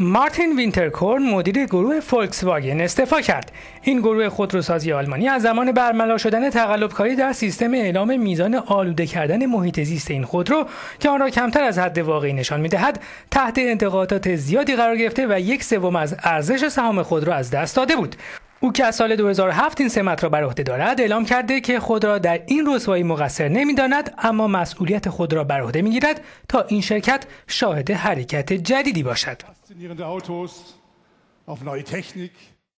مارتین وینترکورن مدیر گروه فولکس واگن استعفا کرد این گروه خودروسازی آلمانی از زمان برملا شدن تقلبکاری در سیستم اعلام میزان آلوده کردن محیط زیست این خودرو که آن را کمتر از حد واقعی نشان میدهد تحت انتقادات زیادی قرار گرفته و یک سوم از ارزش سهام خود را از دست داده بود او که از سال 2007 این سمت را بر عهده دارد اعلام کرده که خود را در این رسوایی مقصر نمیداند اما مسئولیت خود را بر عهده میگیرد تا این شرکت شاهد حرکت جدیدی باشد